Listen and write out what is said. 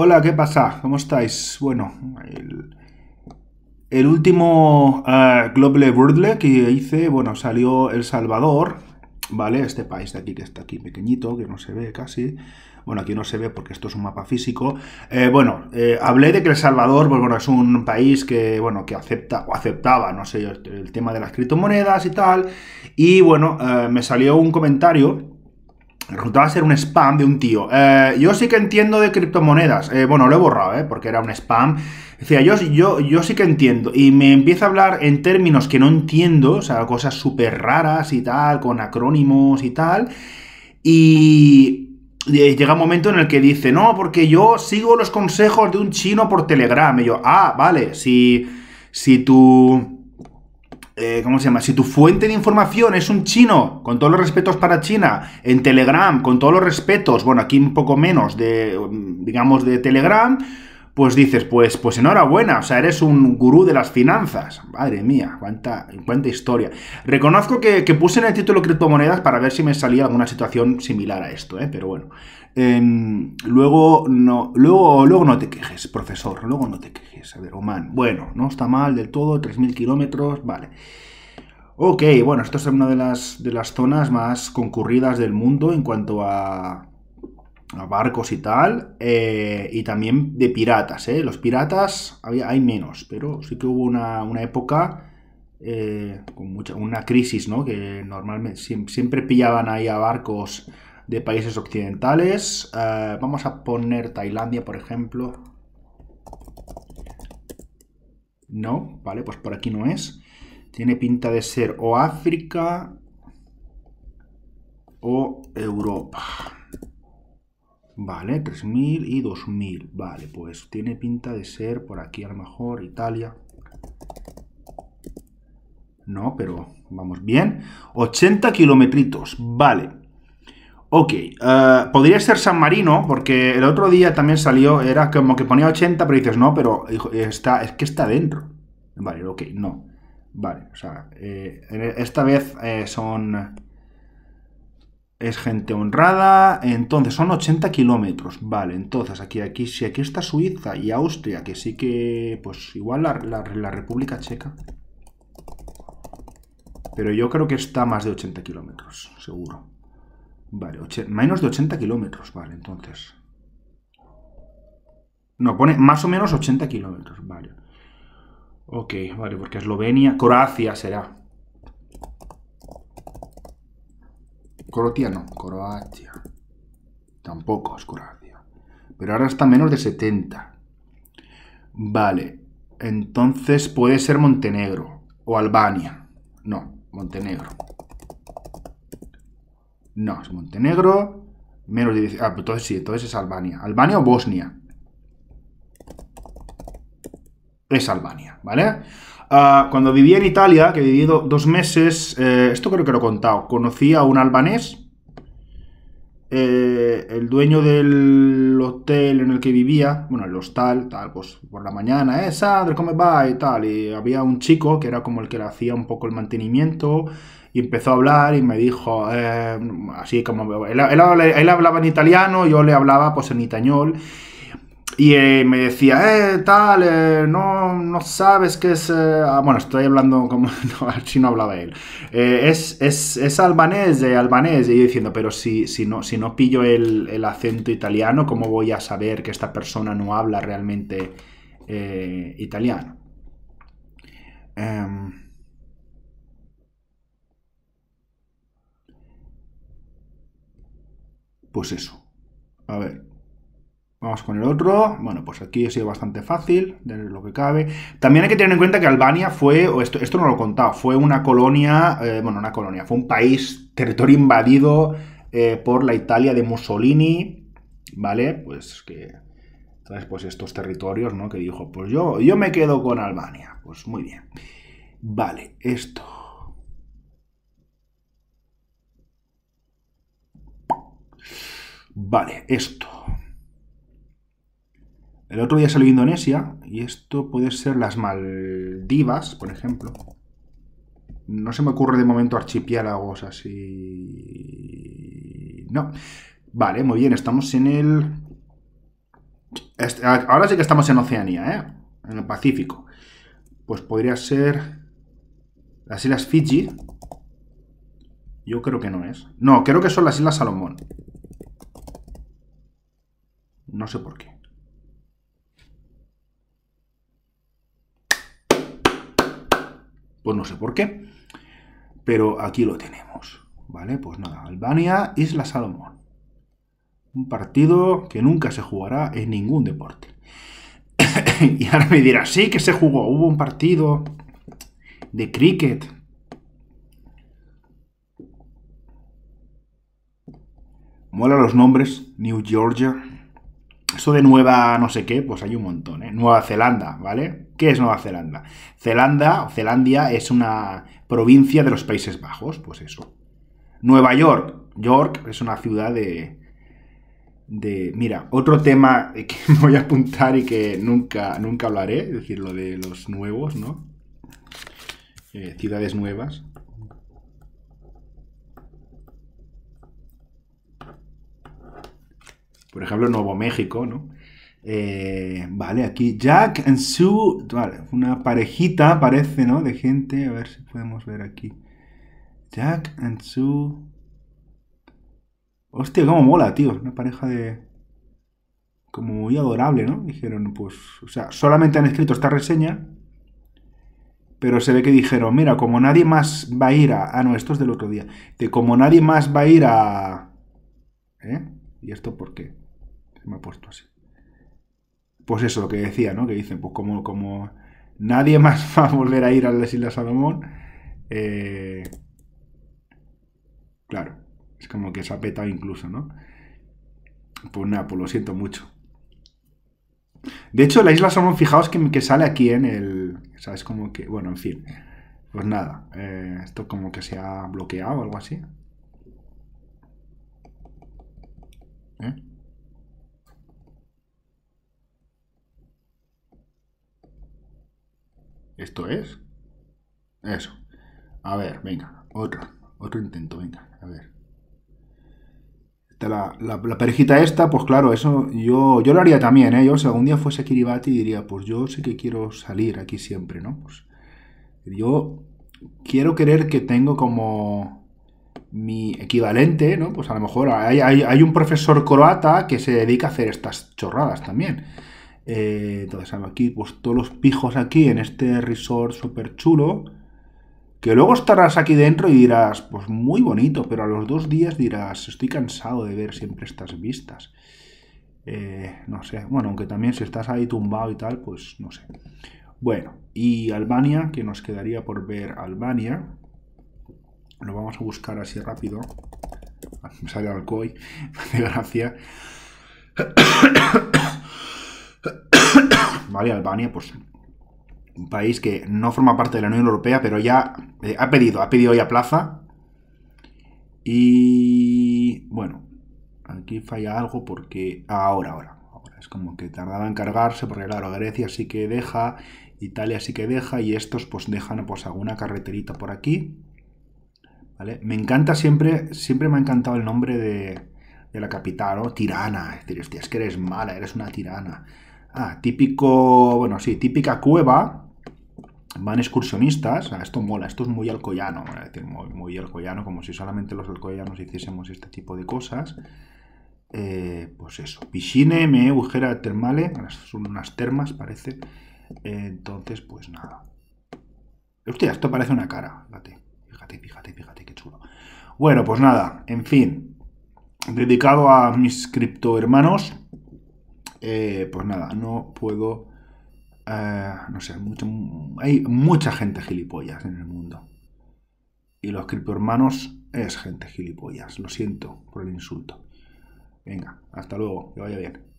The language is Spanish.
Hola, ¿qué pasa? ¿Cómo estáis? Bueno, el, último eh, Global Wordle que hice, bueno, salió El Salvador, ¿vale? Este país de aquí que está aquí pequeñito, que no se ve casi. Bueno, aquí no se ve porque esto es un mapa físico. Eh, bueno, eh, hablé de que El Salvador, pues bueno, es un país que, bueno, que acepta o aceptaba, no sé, el, tema de las criptomonedas y tal. Y bueno, me salió un comentario Resultaba ser un spam de un tío. Eh, yo sí que entiendo de criptomonedas. Eh, bueno, lo he borrado, eh, porque era un spam. Decía, yo, yo, yo sí que entiendo. Y me empieza a hablar en términos que no entiendo, o sea, cosas súper raras y tal, con acrónimos y tal. Y llega un momento en el que dice, no, porque yo sigo los consejos de un chino por Telegram. Y yo, ah, vale, si, si tu eh, ¿cómo se llama? Si tu fuente de información es un chino, con todos los respetos para China, en Telegram, con todos los respetos, bueno, aquí un poco menos de, digamos, de Telegram, pues dices, pues, pues enhorabuena, o sea, eres un gurú de las finanzas. Madre mía, cuánta, historia. Reconozco que, puse en el título criptomonedas para ver si me salía alguna situación similar a esto, ¿eh? pero bueno. Em, luego, no, luego, luego no te quejes, profesor, luego no te quejes. A ver, Oman, bueno, no está mal del todo, 3.000 kilómetros, vale. Ok, bueno, esto es una de las, de las zonas más concurridas del mundo en cuanto a barcos y tal, eh, y también de piratas. Eh. Los piratas había, hay menos, pero sí que hubo una, época eh, con mucha, una crisis, ¿no? que normalmente siempre, pillaban ahí a barcos de países occidentales. vamos a poner Tailandia, por ejemplo. No, vale, pues por aquí no es. Tiene pinta de ser o África o Europa. Vale, 3000 y 2000. Vale, pues tiene pinta de ser por aquí a lo mejor Italia. No, pero vamos bien. 80 kilometritos, vale. Ok, eh, podría ser San Marino, porque el otro día también salió, era como que ponía 80, pero dices, no, pero está, es que está dentro. Vale, ok, no. Vale, o sea, eh, e-, esta vez eh, son es gente honrada, entonces son 80 kilómetros, vale, entonces aquí, aquí, si aquí está Suiza y Austria, que sí que, pues igual la, República Checa, pero yo creo que está más de 80 kilómetros, seguro, vale, menos de 80 kilómetros, vale, entonces, no, pone más o menos 80 kilómetros, vale, ok, vale, porque Eslovenia, Croacia será, Croacia no, Croacia. Tampoco es Croacia. Pero ahora está menos de 70. Vale. Entonces puede ser Montenegro o Albania. No, Montenegro. No, es Montenegro. Menos de... Ah, entonces sí, entonces es Albania. Albania o Bosnia. Es Albania, ¿vale? Ah, cuando vivía en Italia, que he vivido dos meses, eh, esto creo que lo he contado, conocí a un albanés, eh, el dueño del hotel en el que vivía, bueno, el hostal, tal, pues por la mañana, eh, ¿cómo va? Y tal, y había un chico que era como el que le hacía un poco el mantenimiento, y empezó a hablar y me dijo, eh, así como, él, hablaba en italiano, yo le hablaba pues en itañol, y eh, me decía, eh, tal, eh, no, sabes qué es... Eh, ah, bueno, estoy hablando como... si no hablaba él. Es, es, es, albanés, de albanés. Y yo diciendo, pero si, si, no, si no pillo el, acento italiano, ¿cómo voy a saber que esta persona no habla realmente italiano? Em, pues eso. A ver. Vamos con el otro. Bueno, pues aquí ha sido bastante fácil, de lo que cabe. También hay que tener en cuenta que Albania fue, o esto, esto no lo he contado, fue una colonia, eh, bueno, una colonia, fue un país, territorio invadido eh, por la Italia de Mussolini, ¿vale? Pues que, entonces, pues estos territorios, ¿no? Que dijo, pues yo, yo me quedo con Albania. Pues muy bien. Vale, esto. Vale, esto. El otro día salió Indonesia y esto puede ser las Maldivas, por ejemplo. No se me ocurre de momento archipiélagos así. No. Vale, muy bien, estamos en el. Este, ahora sí que estamos en Oceanía, ¿eh? En el Pacífico. Pues podría ser. Las Islas Fiji. Yo creo que no es. No, creo que son las Islas Salomón. No sé por qué. Pues no sé por qué, pero aquí lo tenemos. Vale, pues nada, Albania, Isla Salomón. Un partido que nunca se jugará en ningún deporte. y ahora me dirá, sí que se jugó, hubo un partido de cricket. Mola los nombres, New Georgia, eso de Nueva no sé qué, pues hay un montón, ¿eh? Nueva Zelanda, ¿vale? ¿Qué es Nueva Zelanda? Zelanda o Zelandia es una provincia de los Países Bajos, pues eso. Nueva York, York es una ciudad de... de mira, otro tema que voy a apuntar y que nunca, nunca hablaré, es decir, lo de los nuevos, ¿no? Eh, ciudades nuevas. por ejemplo, Nuevo México, ¿no? Eh, vale, aquí Jack and Sue, vale, una parejita parece, ¿no? De gente, a ver si podemos ver aquí. Jack and Sue. Hostia, cómo mola, tío. Una pareja de. Como muy adorable, ¿no? Dijeron, pues. O sea, solamente han escrito esta reseña. Pero se ve que dijeron, mira, como nadie más va a ir a. Ah, no, esto es del otro día. De como nadie más va a ir a. ¿Eh? ¿Y esto por qué? Se me ha puesto así. Pues eso, lo que decía, ¿no? Que dicen, pues como, como nadie más va a volver a ir a las Islas Salomón, eh, claro, es como que se ha petado incluso, ¿no? Pues nada, pues lo siento mucho. De hecho, la isla Salomón, fijaos que, que sale aquí en el... ¿Sabes como que... Bueno, en fin. Pues nada, eh, esto como que se ha bloqueado o algo así. ¿Eh? ¿Esto es? Eso. A ver, venga, otra. Otro intento, venga, a ver. la, la, parejita esta, pues claro, eso yo, yo lo haría también, ¿eh? Yo si algún día fuese Kiribati diría, pues yo sé que quiero salir aquí siempre, ¿no? Pues, yo quiero querer que tengo como mi equivalente, ¿no? Pues a lo mejor hay, un profesor croata que se dedica a hacer estas chorradas también. Eh, entonces, aquí, pues todos los pijos aquí en este resort súper chulo. Que luego estarás aquí dentro y dirás, pues muy bonito, pero a los dos días dirás, estoy cansado de ver siempre estas vistas. Eh, no sé, bueno, aunque también si estás ahí tumbado y tal, pues no sé. Bueno, y Albania, que nos quedaría por ver Albania. Lo vamos a buscar así rápido. Me sale alcohol, me de gracia. vale, Albania, pues un país que no forma parte de la Unión Europea, pero ya eh, ha pedido, ha pedido ya plaza. Y bueno, aquí falla algo porque ahora, ahora, ahora es como que tardaba en cargarse, porque claro, Grecia sí que deja, Italia sí que deja y estos pues dejan pues alguna carreterita por aquí. Me encanta siempre, siempre me ha encantado el nombre de, la capital, ¿no? Tirana, es decir, hostia, es que eres mala, eres una tirana. Ah, típico, bueno, sí, típica cueva, van excursionistas, ah, esto mola, esto es muy alcoyano, muy, muy, alcoyano, como si solamente los alcoyanos hiciésemos este tipo de cosas. Eh, pues eso, piscine, me ujera termale, son unas termas, parece. Eh, entonces, pues nada. Hostia, esto parece una cara, fíjate. Fíjate, fíjate, qué chulo. Bueno, pues nada, en fin. Dedicado a mis cripto hermanos. Eh, pues nada, no puedo. Eh, no sé, hay mucha gente gilipollas en el mundo. Y los cripto hermanos es gente gilipollas. Lo siento por el insulto. Venga, hasta luego, que vaya bien.